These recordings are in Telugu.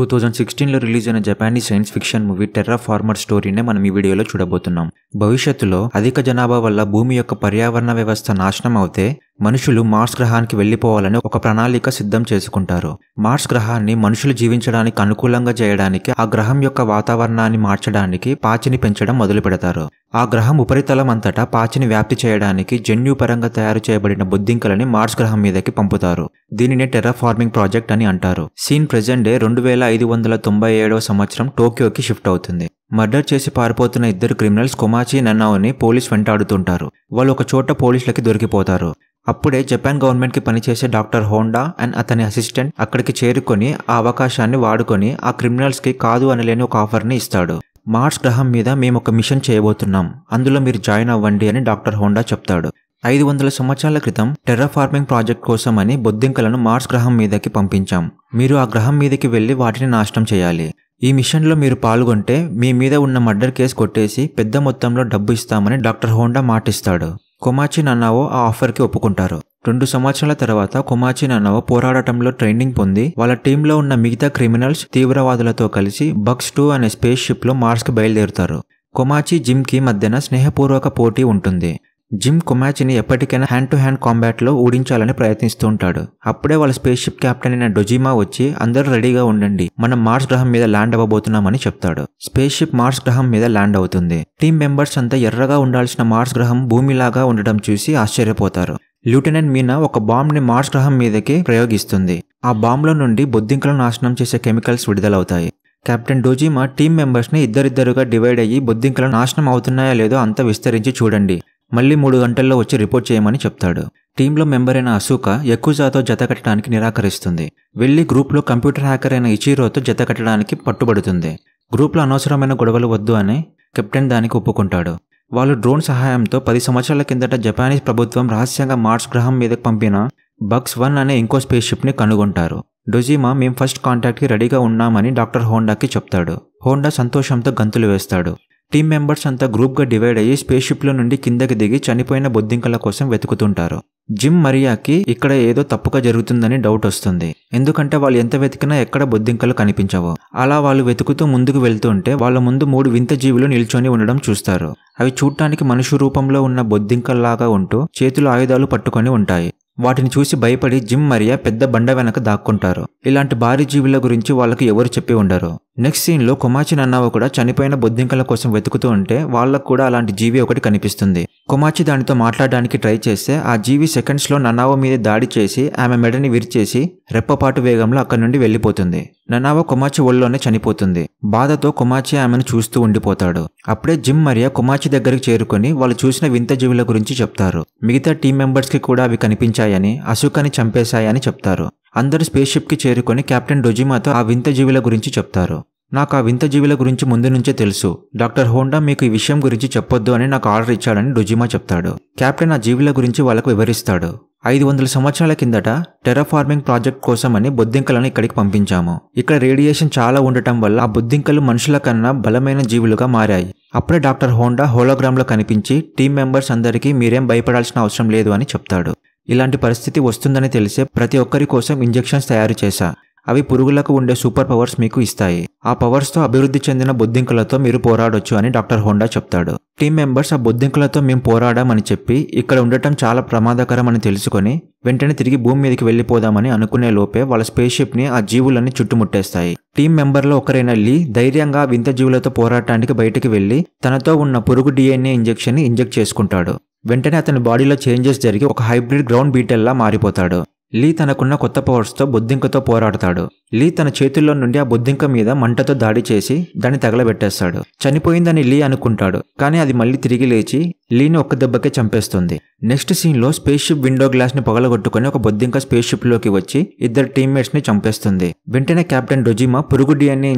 టూ థౌజండ్ సిక్స్టీన్లో రిలీజ్ అయిన Japanese science fiction movie Terra Formars స్టోరీనే మనం ఈ వీడియోలో చూడబోతున్నాం భవిష్యత్తులో అధిక జనాభా వల్ల భూమి యొక్క పర్యావరణ వ్యవస్థ నాశనం అవుతే మనుషులు మార్స్ గ్రహానికి వెళ్ళిపోవాలని ఒక ప్రణాళిక సిద్ధం చేసుకుంటారు మార్స్ గ్రహాన్ని మనుషులు జీవించడానికి అనుకూలంగా చేయడానికి ఆ గ్రహం యొక్క వాతావరణాన్ని మార్చడానికి పాచిని పెంచడం మొదలు పెడతారు ఆ గ్రహం ఉపరితలం అంతటా పాచిని వ్యాప్తి చేయడానికి జన్యుపరంగా తయారు చేయబడిన బొద్దింకలని మార్స్ గ్రహం మీదకి పంపుతారు దీనిని టెర్రాఫార్మింగ్ ప్రాజెక్ట్ అని అంటారు సీన్ ప్రెజెంట్ డే రెండు వేల ఐదు వందల తొంభై ఏడవ సంవత్సరం టోక్యోకి షిఫ్ట్ అవుతుంది మర్డర్ చేసి పారిపోతున్న ఇద్దరు క్రిమినల్స్ కుమాచి నన్నావుని పోలీస్ వెంటాడుతుంటారు వాళ్ళు ఒక చోట పోలీసులకి దొరికిపోతారు అప్పుడే జపాన్ గవర్నమెంట్కి పనిచేసే డాక్టర్ హోండా అండ్ అతని అసిస్టెంట్ అక్కడికి చేరుకొని ఆ అవకాశాన్ని వాడుకొని ఆ క్రిమినల్స్కి కాదు అనలేని ఒక ఆఫర్ని ఇస్తాడు మార్స్ గ్రహం మీద మేము ఒక మిషన్ చేయబోతున్నాం అందులో మీరు జాయిన్ అవ్వండి అని డాక్టర్ హోండా చెప్తాడు ఐదు వందల సంవత్సరాల క్రితం టెర్రఫార్మింగ్ ప్రాజెక్ట్ కోసం అని బొద్దింకలను మార్స్ గ్రహం మీదకి పంపించాం మీరు ఆ గ్రహం మీదకి వెళ్ళి వాటిని నాశనం చేయాలి ఈ మిషన్లో మీరు పాల్గొంటే మీ మీద ఉన్న మర్డర్ కేసు కొట్టేసి పెద్ద మొత్తంలో డబ్బు ఇస్తామని డాక్టర్ హోండా మాటిస్తాడు కొమాచి నన్నావో ఆ ఆఫర్కి ఒప్పుకుంటారు రెండు సంవత్సరాల తర్వాత కుమాచి నన్నావో పోరాడటంలో ట్రైనింగ్ పొంది వాళ్ళ టీంలో ఉన్న మిగతా క్రిమినల్స్ తీవ్రవాదులతో కలిసి బక్స్ టూ అనే స్పేస్ షిప్లో మార్స్కి బయలుదేరుతారు కొమాచి జిమ్కి మధ్యన స్నేహపూర్వక పోటీ ఉంటుంది జిమ్ కుమాచిని ఎప్పటికైనా హ్యాండ్ టు హ్యాండ్ కాంబాట్లో ఊడించాలని ప్రయత్నిస్తూ ఉంటాడు అప్పుడే వాళ్ళ స్పేస్ షిప్ కెప్టెన్ అయిన డొజిమా వచ్చి అందరూ రెడీగా ఉండండి మనం మార్స్ గ్రహం మీద ల్యాండ్ అవ్వబోతున్నామని చెప్తాడు స్పేస్ షిప్ మార్స్ గ్రహం మీద ల్యాండ్ అవుతుంది టీం మెంబర్స్ అంతా ఎర్రగా ఉండాల్సిన మార్స్ గ్రహం భూమిలాగా ఉండడం చూసి ఆశ్చర్యపోతారు లూటెనెంట్ మీనా ఒక బాంబ్ని మార్స్ గ్రహం మీదకి ప్రయోగిస్తుంది ఆ బాంబ్లో నుండి బొద్దింకలను నాశనం చేసే కెమికల్స్ విడుదలవుతాయి కెప్టెన్ డోజిమా టీం మెంబర్స్ని ఇద్దరిద్దరుగా డివైడ్ అయ్యి బొద్దింకలు నాశనం అవుతున్నాయా లేదో అంతా విస్తరించి చూడండి మళ్ళీ మూడు గంటల్లో వచ్చి రిపోర్ట్ చేయమని చెప్తాడు టీంలో మెంబర్ అయిన అసూక ఎక్కువజాతో జత కట్టడానికి నిరాకరిస్తుంది వెళ్లి గ్రూప్లో కంప్యూటర్ హ్యాకర్ అయిన ఇచీరోతో జత కట్టడానికి పట్టుబడుతుంది గ్రూప్లో అనవసరమైన గొడవలు వద్దు అని కెప్టెన్ దానికి ఒప్పుకుంటాడు వాళ్ళు డ్రోన్ సహాయంతో పది సంవత్సరాల కిందట జపానీస్ ప్రభుత్వం రహస్యంగా మార్స్ గ్రహం మీదకి పంపిన బక్స్ వన్ అనే ఇంకో స్పేస్ షిప్ని కనుగొంటారు డొజిమా మేం ఫస్ట్ కాంటాక్ట్కి రెడీగా ఉన్నామని డాక్టర్ హోండాకి చెప్తాడు హోండా సంతోషంతో గంతులు వేస్తాడు టీం మెంబర్స్ అంతా గ్రూప్గా డివైడ్ అయ్యి స్పేస్ లో నుండి కిందకి దిగి చనిపోయిన బొద్దింకల కోసం వెతుకుతుంటారు జిమ్ మరియాకి ఇక్కడ ఏదో తప్పుగా జరుగుతుందని డౌట్ వస్తుంది ఎందుకంటే వాళ్ళు ఎంత వెతికినా ఎక్కడ బొద్దింకలు కనిపించవు అలా వాళ్ళు వెతుకుతూ ముందుకు వెళ్తుంటే వాళ్ళ ముందు మూడు వింత జీవులు నిల్చొని ఉండడం చూస్తారు అవి చూడటానికి మనుషు రూపంలో ఉన్న బొద్దింకల్లాగా ఉంటూ చేతులు ఆయుధాలు పట్టుకొని ఉంటాయి వాటిని చూసి భయపడి జిమ్ మరియా పెద్ద బండ వెనక దాక్కుంటారు ఇలాంటి భారీ జీవుల గురించి వాళ్ళకి ఎవరు చెప్పి ఉండరు నెక్స్ట్ సీన్లో కొమాచి నన్నావ కూడా చనిపోయిన బొద్దింకల కోసం వెతుకుతూ ఉంటే వాళ్ళకు కూడా అలాంటి జీవి ఒకటి కనిపిస్తుంది కొమాచి దానితో మాట్లాడడానికి ట్రై చేస్తే ఆ జీవి సెకండ్స్లో నన్నావ మీద దాడి చేసి ఆమె మెడని విరిచేసి రెప్పపాటు వేగంలో అక్కడి నుండి వెళ్ళిపోతుంది నన్నావ కొమాచి ఒళ్ళోనే చనిపోతుంది బాధతో కొమాచి ఆమెను చూస్తూ ఉండిపోతాడు అప్పుడే జిమ్ మరియా కొమాచి దగ్గరికి చేరుకొని వాళ్ళు చూసిన వింత జీవుల గురించి చెప్తారు మిగతా టీం మెంబర్స్కి కూడా అవి కనిపించాయని అసుకని చంపేశాయని చెప్తారు అందరూ స్పేస్ కి చేరుకొని కెప్టెన్ డొజిమాతో ఆ వింత జీవుల గురించి చెప్తారు నాకు ఆ వింత జీవుల గురించి ముందు నుంచే తెలుసు డాక్టర్ హోండా మీకు ఈ విషయం గురించి చెప్పొద్దు అని నాకు ఆర్డర్ ఇచ్చాడని డుజిమా చెప్తాడు కెప్టెన్ ఆ జీవుల గురించి వాళ్ళకు వివరిస్తాడు ఐదు వందల సంవత్సరాల కిందట ఫార్మింగ్ ప్రాజెక్ట్ కోసమని బొద్దింకలను ఇక్కడికి పంపించాము ఇక్కడ రేడియేషన్ చాలా ఉండటం వల్ల ఆ బొద్దింకలు మనుషుల కన్నా బలమైన జీవులుగా మారాయి అప్పుడే డాక్టర్ హోండా హోలోగ్రామ్లో కనిపించి టీం మెంబర్స్ అందరికీ మీరేం భయపడాల్సిన అవసరం లేదు అని చెప్తాడు ఇలాంటి పరిస్థితి వస్తుందని తెలిసే ప్రతి ఒక్కరి కోసం ఇంజెక్షన్స్ తయారు చేశా అవి పురుగులకు ఉండే సూపర్ పవర్స్ మీకు ఇస్తాయి ఆ పవర్స్తో అభివృద్ధి చెందిన బొద్దింకలతో మీరు పోరాడొచ్చు అని డాక్టర్ హోండా చెప్తాడు టీం మెంబర్స్ ఆ బొద్దింకలతో మేము పోరాడామని చెప్పి ఇక్కడ ఉండటం చాలా ప్రమాదకరం అని తెలుసుకొని వెంటనే తిరిగి భూమి మీదకి వెళ్ళిపోదామని అనుకునే లోపే వాళ్ళ స్పేస్ ని ఆ జీవులన్నీ చుట్టుముట్టేస్తాయి టీం మెంబర్లో ఒకరైన లీ ధైర్యంగా వింత జీవులతో పోరాటానికి బయటికి వెళ్ళి తనతో ఉన్న పురుగు డిఎన్ఏ ఇంజెక్షన్ ఇంజెక్ట్ చేసుకుంటాడు వెంటనే అతని బాడీలో చేంజెస్ జరిగి ఒక హైబ్రిడ్ గ్రౌండ్ బీటెల్లా మారిపోతాడు లీ తనకున్న కొత్త పవర్స్తో బొద్దింకతో పోరాడతాడు లీ తన చేతుల్లో నుండి ఆ బొద్దింక మీద మంటతో దాడి చేసి దాన్ని తగలబెట్టేస్తాడు చనిపోయిందని లీ అనుకుంటాడు కానీ అది మళ్ళీ తిరిగి లేచి లీని ఒక్క దెబ్బకే చంపేస్తుంది నెక్స్ట్ సీన్లో స్పేస్ షిప్ విండో గ్లాస్ని పగలగొట్టుకుని ఒక బొద్దింక స్పేస్ లోకి వచ్చి ఇద్దరు ని చంపేస్తుంది వెంటనే కెప్టెన్ డొజిమా పురుగు డిఎన్ఏ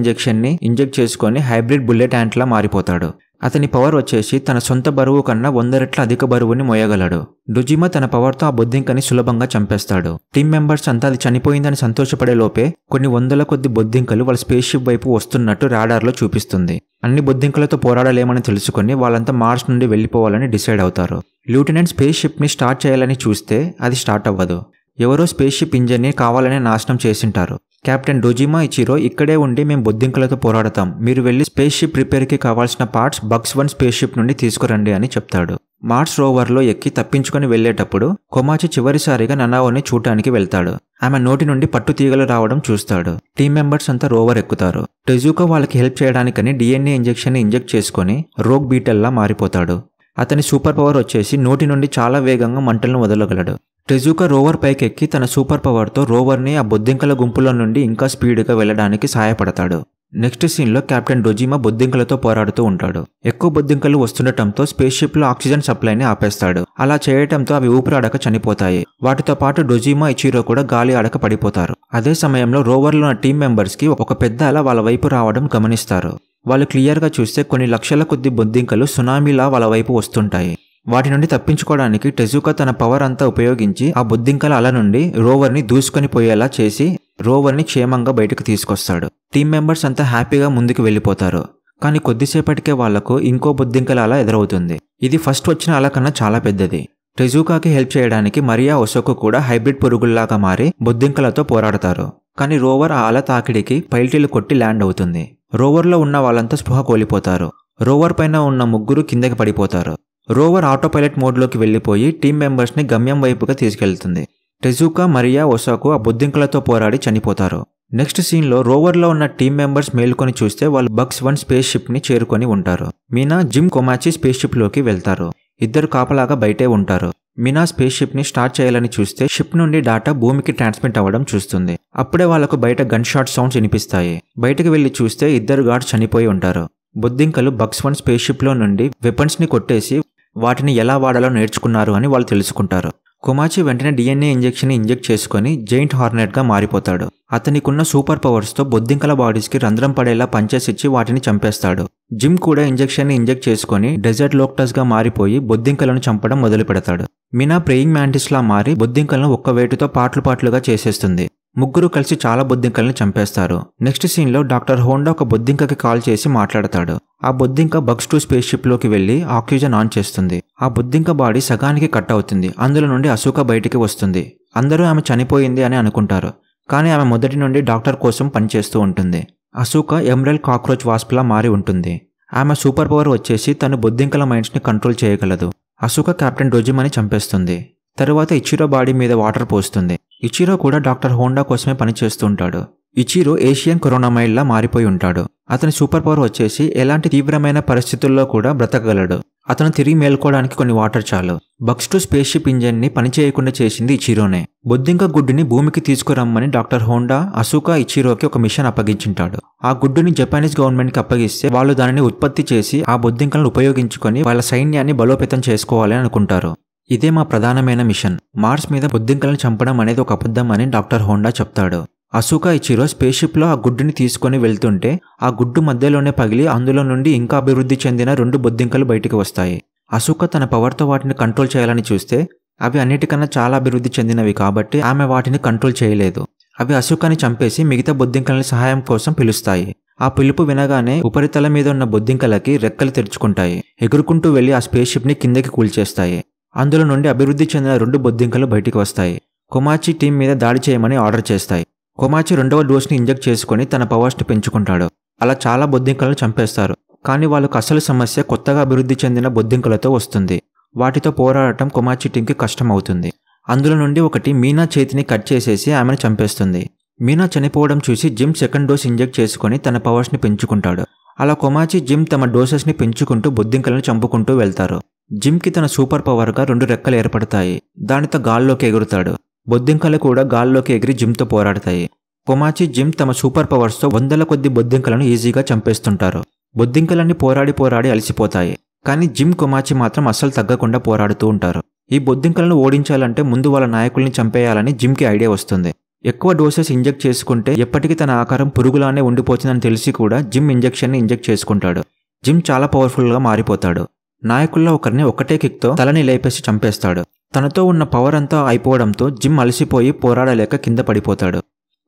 ని ఇంజెక్ట్ చేసుకుని హైబ్రిడ్ బుల్లెట్ యాంట్లా మారిపోతాడు అతని పవర్ వచ్చేసి తన సొంత బరువు కన్నా వందరెట్ల అధిక బరువుని మోయగలడు డుజిమా తన పవర్తో ఆ బొద్దింకని సులభంగా చంపేస్తాడు టీమ్ మెంబర్స్ అంతా అది చనిపోయిందని సంతోషపడే లోపే కొన్ని వందల కొద్ది బొద్దింకలు వాళ్ళ స్పేస్ షిప్ వైపు వస్తున్నట్టు రాడార్లో చూపిస్తుంది అన్ని బొద్దింకలతో పోరాడలేమని తెలుసుకుని వాళ్ళంతా మార్స్ నుండి వెళ్ళిపోవాలని డిసైడ్ అవుతారు లూటినెంట్ స్పేస్ షిప్ని స్టార్ట్ చేయాలని చూస్తే అది స్టార్ట్ అవ్వదు ఎవరో స్పేస్ షిప్ ఇంజన్ని కావాలనే నాశనం చేసింటారు కెప్టెన్ డోజిమా ఇచిరో ఇక్కడే ఉండి మేము బొద్దింకలతో పోరాడతాం మీరు వెళ్ళి స్పేస్ షిప్ రిపేర్కి కావాల్సిన parts bugs one space ship నుండి తీసుకురండి అని చెప్తాడు మార్స్ రోవర్లో ఎక్కి తప్పించుకుని వెళ్లేటప్పుడు కొమాచి చివరిసారిగా ననావోని చూడటానికి వెళ్తాడు ఆమె నోటి నుండి పట్టు తీగలు రావడం చూస్తాడు టీం మెంబర్స్ అంతా రోవర్ ఎక్కుతారు టెజుకో వాళ్ళకి హెల్ప్ చేయడానికని డిఎన్ఏ ఇంజెక్షన్ ఇంజెక్ట్ చేసుకుని రోగ్ బీటల్లా మారిపోతాడు అతని సూపర్ పవర్ వచ్చేసి నోటి నుండి చాలా వేగంగా మంటలను వదలగలడు టెజుకా రోవర్ పైకెక్కి తన సూపర్ పవర్తో రోవర్ని ఆ బొద్దింకల గుంపులో నుండి ఇంకా స్పీడ్గా వెళ్ళడానికి సహాయపడతాడు నెక్స్ట్ సీన్లో కెప్టెన్ డొజిమా బొద్దింకలతో పోరాడుతూ ఉంటాడు ఎక్కువ బొద్దింకలు వస్తుండటంతో స్పేస్ షిప్లో ఆక్సిజన్ సప్లైని ఆపేస్తాడు అలా చేయటంతో అవి ఊపిరాడక చనిపోతాయి వాటితో పాటు డొజిమా ఇచీరో కూడా గాలి ఆడక పడిపోతారు అదే సమయంలో రోవర్లో ఉన్న టీం మెంబర్స్కి ఒక పెద్ద అల వాళ్ళ వైపు రావడం గమనిస్తారు వాళ్ళు క్లియర్గా చూస్తే కొన్ని లక్షల కొద్ది బొద్దింకలు సునామీలా వాళ్ళ వైపు వస్తుంటాయి వాటి నుండి తప్పించుకోవడానికి టెజుకా తన పవర్ అంతా ఉపయోగించి ఆ బొద్దింకల అల నుండి రోవర్ని దూసుకొని పోయేలా చేసి రోవర్ని క్షేమంగా బయటకు తీసుకొస్తాడు టీం మెంబర్స్ అంతా హ్యాపీగా ముందుకు వెళ్ళిపోతారు కానీ కొద్దిసేపటికే వాళ్లకు ఇంకో బొద్దింకల అలా ఎదురవుతుంది ఇది ఫస్ట్ వచ్చిన అల కన్నా చాలా పెద్దది టెజుకాకి హెల్ప్ చేయడానికి మరియా ఒసోకు కూడా హైబ్రిడ్ పురుగుల్లాగా మారి బొద్దింకలతో పోరాడతారు కానీ రోవర్ ఆ అల తాకిడికి పైల్టీలు కొట్టి ల్యాండ్ అవుతుంది రోవర్లో ఉన్న వాళ్ళంతా స్పృహ కోల్పోతారు రోవర్ పైన ఉన్న ముగ్గురు కిందకి పడిపోతారు రోవర్ ఆటో పైలట్ మోడ్లోకి వెళ్ళిపోయి టీం మెంబర్స్ని గమ్యం వైపుగా తీసుకెళ్తుంది టెజుకా మరియా ఒసాకు ఆ బొద్దింకలతో పోరాడి చనిపోతారు నెక్స్ట్ సీన్లో రోవర్లో ఉన్న టీం మెంబర్స్ మేల్కొని చూస్తే వాళ్ళు బక్స్ వన్ స్పేస్ షిప్ని చేరుకొని ఉంటారు మీనా జిమ్ కొమాచి స్పేస్ షిప్లోకి వెళ్తారు ఇద్దరు కాపలాగా బయటే ఉంటారు మీనా స్పేస్ షిప్ని స్టార్ట్ చేయాలని చూస్తే షిప్ నుండి డాటా భూమికి ట్రాన్స్మిట్ అవ్వడం చూస్తుంది అప్పుడే వాళ్ళకు బయట గన్ షాట్ సౌండ్స్ వినిపిస్తాయి బయటకు వెళ్లి చూస్తే ఇద్దరు గార్డ్స్ చనిపోయి ఉంటారు బొద్దింకలు బక్స్ వన్ స్పేస్ షిప్లో నుండి వెపన్స్ని కొట్టేసి వాటిని ఎలా వాడాలో నేర్చుకున్నారు అని వాళ్ళు తెలుసుకుంటారు కుమాచి వెంటనే డిఎన్ఏ ఇంజెక్షన్ ఇంజెక్ట్ చేసుకుని జైంట్ హార్నెట్గా మారిపోతాడు అతనికున్న సూపర్ పవర్స్తో బొద్దింకల బాడీస్కి రంధ్రం పడేలా పంచేసిచ్చి వాటిని చంపేస్తాడు జిమ్ కూడా ఇంజెక్షన్ని ఇంజెక్ట్ చేసుకుని డెజర్ట్ లోక్టస్గా మారిపోయి బొద్దింకలను చంపడం మొదలు పెడతాడు మినా ప్రేయింగ్ మ్యాంటిస్లా మారి బొద్దింకలను ఒక్క వేటుతో పాటలు పాటలుగా చేసేస్తుంది ముగ్గురు కలిసి చాలా బొద్దింకల్ని చంపేస్తారు నెక్స్ట్ సీన్లో డాక్టర్ హోండా ఒక బొద్దింకకి కాల్ చేసి మాట్లాడతాడు ఆ బొద్దింక బగ్స్ టూ స్పేస్ షిప్లోకి వెళ్ళి ఆక్సిజన్ ఆన్ చేస్తుంది ఆ బొద్దింక బాడీ సగానికి కట్ అవుతుంది అందులో నుండి అశోక బయటికి వస్తుంది అందరూ ఆమె చనిపోయింది అని అనుకుంటారు కానీ ఆమె మొదటి నుండి డాక్టర్ కోసం పనిచేస్తూ ఉంటుంది అశోక ఎమ్రెల్ కాక్రోచ్ వాస్ప్లా మారి ఉంటుంది ఆమె సూపర్ పవర్ వచ్చేసి తను బొద్దింకల మైండ్స్ని కంట్రోల్ చేయగలదు అశోక కెప్టెన్ రొజిమని చంపేస్తుంది తరువాత ఇచ్చిరో బాడీ మీద వాటర్ పోస్తుంది ఇచిరో కూడా డాక్టర్ హోండా కోసమే పనిచేస్తుంటాడు ఇచిరో ఏషియన్ కరోనామైల్లా మారిపోయి ఉంటాడు అతని సూపర్ పవర్ వచ్చేసి ఎలాంటి తీవ్రమైన పరిస్థితుల్లో కూడా బ్రతకగలడు అతను తిరిగి మేల్కోవడానికి కొన్ని వాటర్ చాలు bugs two space ship spaceship ని పనిచేయకుండా చేసింది ఇచిరోనే బొద్దింక గుడ్డుని భూమికి తీసుకురమ్మని డాక్టర్ హోండా అసూకా ఇచిరోకి ఒక మిషన్ అప్పగించింటాడు ఆ గుడ్డుని జపానీస్ గవర్నమెంట్కి అప్పగిస్తే వాళ్ళు దానిని ఉత్పత్తి చేసి ఆ బొద్దింకలను ఉపయోగించుకొని వాళ్ళ సైన్యాన్ని బలోపేతం చేసుకోవాలని అనుకుంటారు ఇదే మా ప్రధానమైన మిషన్ మార్స్ మీద బొద్దింకలను చంపడం అనేది ఒక అబద్ధం అని డాక్టర్ హోండా చెప్తాడు అసూకా ఇచిరో స్పేస్ షిప్లో ఆ గుడ్డుని తీసుకొని వెళ్తుంటే ఆ గుడ్డు మధ్యలోనే పగిలి అందులో నుండి ఇంకా అభివృద్ధి చెందిన రెండు బొద్దింకలు బయటికి వస్తాయి అసూక తన పవర్తో వాటిని కంట్రోల్ చేయాలని చూస్తే అవి అన్నిటికన్నా చాలా అభివృద్ధి చెందినవి కాబట్టి ఆమె వాటిని కంట్రోల్ చేయలేదు అవి అసూకని చంపేసి మిగతా బొద్దింకలని సహాయం కోసం పిలుస్తాయి ఆ పిలుపు వినగానే ఉపరితలం మీద ఉన్న బొద్దింకలకి రెక్కలు తెరుచుకుంటాయి ఎగురుకుంటూ వెళ్లి ఆ స్పేస్ షిప్ని కిందకి కూల్చేస్తాయి అందులో నుండి అభివృద్ధి చెందిన రెండు బొద్దింకలు బయటికి వస్తాయి కొమాచి టీం మీద దాడి చేయమని ఆర్డర్ చేస్తాయి కొమాచి రెండవ డోస్ని ఇంజెక్ట్ చేసుకుని తన పవర్స్ని పెంచుకుంటాడు అలా చాలా బొద్దింకలను చంపేస్తారు కానీ వాళ్ళకు అసలు సమస్య కొత్తగా అభివృద్ధి చెందిన బొద్దింకలతో వస్తుంది వాటితో పోరాడటం కొమాచి టీంకి కష్టమవుతుంది అందులో నుండి ఒకటి మీనా చేతిని కట్ చేసేసి ఆమెను చంపేస్తుంది మీనా చనిపోవడం చూసి జిమ్ సెకండ్ డోస్ ఇంజెక్ట్ చేసుకుని తన పవర్స్ని పెంచుకుంటాడు అలా కొమాచి జిమ్ తమ డోసెస్ని పెంచుకుంటూ బొద్దింకలను చంపుకుంటూ వెళ్తారు జిమ్కి తన సూపర్ పవర్గా రెండు రెక్కలు ఏర్పడతాయి దానితో గాల్లోకి ఎగురుతాడు బొద్దింకలు కూడా గాల్లోకి ఎగిరి జిమ్తో పోరాడతాయి కొమాచి జిమ్ తమ సూపర్ పవర్స్తో వందల కొద్ది బొద్దింకలను ఈజీగా చంపేస్తుంటారు బొద్దింకలన్నీ పోరాడి పోరాడి అలసిపోతాయి కానీ జిమ్ కొమాచి మాత్రం అస్సలు తగ్గకుండా పోరాడుతూ ఉంటారు ఈ బొద్దింకలను ఓడించాలంటే ముందు వాళ్ళ నాయకుల్ని చంపేయాలని జిమ్కి ఐడియా వస్తుంది ఎక్కువ డోసెస్ ఇంజెక్ట్ చేసుకుంటే ఎప్పటికీ తన ఆకారం పురుగులానే ఉండిపోతుందని తెలిసి కూడా జిమ్ ఇంజెక్షన్ని ఇంజెక్ట్ చేసుకుంటాడు జిమ్ చాలా పవర్ఫుల్గా మారిపోతాడు నాయకుల్లో ఒకరిని ఒకటే కిక్తో తలని లేపేసి చంపేస్తాడు తనతో ఉన్న పవర్ అంతా అయిపోవడంతో జిమ్ అలసిపోయి పోరాడలేక కింద పడిపోతాడు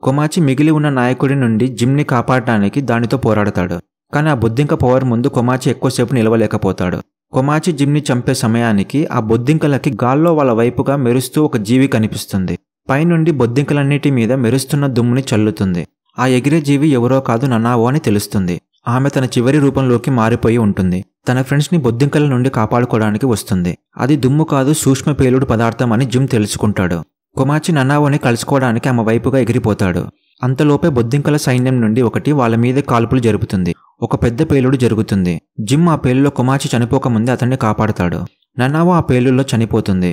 కొమాచి మిగిలి ఉన్న నాయకుడి నుండి జిమ్ని కాపాడటానికి దానితో పోరాడతాడు కానీ ఆ బొద్దింక పవర్ ముందు కొమాచి ఎక్కువసేపు నిలవలేకపోతాడు కొమాచి జిమ్ని చంపే సమయానికి ఆ బొద్దింకలకి గాల్లో వాళ్ళ వైపుగా మెరుస్తూ ఒక జీవి కనిపిస్తుంది పైనుండి బొద్దింకలన్నిటి మీద మెరుస్తున్న దుమ్ముని చల్లుతుంది ఆ ఎగిరే జీవి ఎవరో కాదు ననావో అని తెలుస్తుంది ఆమె తన చివరి రూపంలోకి మారిపోయి ఉంటుంది తన ఫ్రెండ్స్ని బొద్దింకల నుండి కాపాడుకోవడానికి వస్తుంది అది దుమ్ము కాదు సూక్ష్మ పేలుడు పదార్థం అని జిమ్ తెలుసుకుంటాడు కుమార్చి నన్నావోని కలుసుకోవడానికి ఆమె వైపుగా ఎగిరిపోతాడు అంతలోపే బొద్దింకల సైన్యం నుండి ఒకటి వాళ్ళ మీద కాల్పులు జరుపుతుంది ఒక పెద్ద పేలుడు జరుగుతుంది జిమ్ ఆ పేలులో కుమాచి చనిపోకముందే అతన్ని కాపాడుతాడు నన్నావో ఆ పేలుల్లో చనిపోతుంది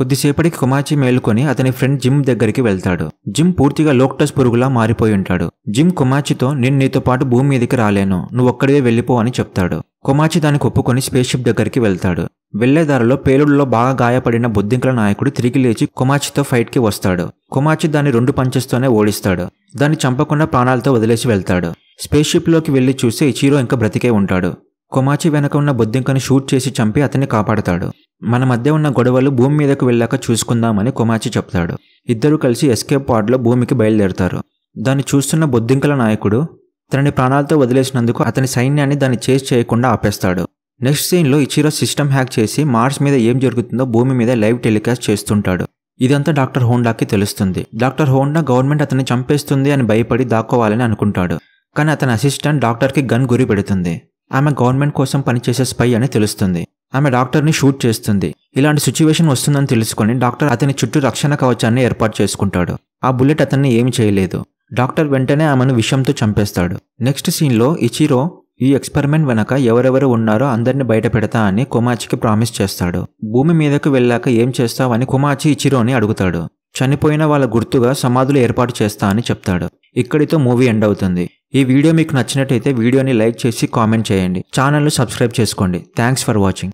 కొద్దిసేపటికి కుమాచి మేలుకొని అతని ఫ్రెండ్ జిమ్ దగ్గరికి వెళ్తాడు జిమ్ పూర్తిగా లోక్టస్ పురుగులా మారిపోయి ఉంటాడు జిమ్ కుమాచితో నేను నీతో పాటు భూమి మీదకి రాలేను ఒక్కడే వెళ్ళిపో అని చెప్తాడు కుమాచి దానికి ఒప్పుకొని స్పేస్ షిప్ దగ్గరికి వెళ్తాడు వెళ్లేదారిలో పేలుడులో బాగా గాయపడిన బొద్దింకల నాయకుడు తిరిగి లేచి కుమాచితో ఫైట్కి వస్తాడు కుమాచి దాన్ని రెండు పంచెస్తోనే ఓడిస్తాడు దాన్ని చంపకుండా ప్రాణాలతో వదిలేసి వెళ్తాడు స్పేస్ షిప్లోకి వెళ్ళి చూస్తే ఇచీరో ఇంకా బ్రతికే ఉంటాడు కొమాచి వెనక ఉన్న బొద్దింకను షూట్ చేసి చంపి అతన్ని కాపాడతాడు మన మధ్య ఉన్న గొడవలు భూమి మీదకు వెళ్ళాక చూసుకుందామని కొమాచి చెప్తాడు ఇద్దరు కలిసి ఎస్కేప్ పాడ్లో భూమికి బయలుదేరుతారు దాన్ని చూస్తున్న బొద్దింకల నాయకుడు తనని ప్రాణాలతో వదిలేసినందుకు అతని సైన్యాన్ని దాన్ని చేసి చేయకుండా ఆపేస్తాడు నెక్స్ట్ సీన్లో ఇచిరో సిస్టమ్ హ్యాక్ చేసి మార్స్ మీద ఏం జరుగుతుందో భూమి మీద లైవ్ టెలికాస్ట్ చేస్తుంటాడు ఇదంతా డాక్టర్ హోండాకి తెలుస్తుంది డాక్టర్ హోండా గవర్నమెంట్ అతన్ని చంపేస్తుంది అని భయపడి దాక్కోవాలని అనుకుంటాడు కానీ అతని అసిస్టెంట్ డాక్టర్కి గన్ గురి పెడుతుంది ఆమె గవర్నమెంట్ కోసం పనిచేసే స్పై అని తెలుస్తుంది ఆమె డాక్టర్ని షూట్ చేస్తుంది ఇలాంటి సిచ్యువేషన్ వస్తుందని తెలుసుకొని డాక్టర్ అతని చుట్టూ రక్షణ కవచాన్ని ఏర్పాటు చేసుకుంటాడు ఆ బుల్లెట్ అతన్ని ఏమి చేయలేదు డాక్టర్ వెంటనే ఆమెను విషంతో చంపేస్తాడు నెక్స్ట్ సీన్లో ఇచిరో ఈ ఎక్స్పెరిమెంట్ వెనక ఎవరెవరు ఉన్నారో అందరిని బయట పెడతా అని కుమాచికి ప్రామిస్ చేస్తాడు భూమి మీదకు వెళ్ళాక ఏం చేస్తావని కుమాచి ఇచిరోని అడుగుతాడు చనిపోయిన వాళ్ళ గుర్తుగా సమాధులు ఏర్పాటు చేస్తా అని చెప్తాడు ఇక్కడితో మూవీ ఎండ్ అవుతుంది ఈ వీడియో మీకు నచ్చినట్టయితే వీడియోని లైక్ చేసి కామెంట్ చేయండి ఛానల్ను సబ్స్క్రైబ్ చేసుకోండి థ్యాంక్స్ ఫర్ వాచింగ్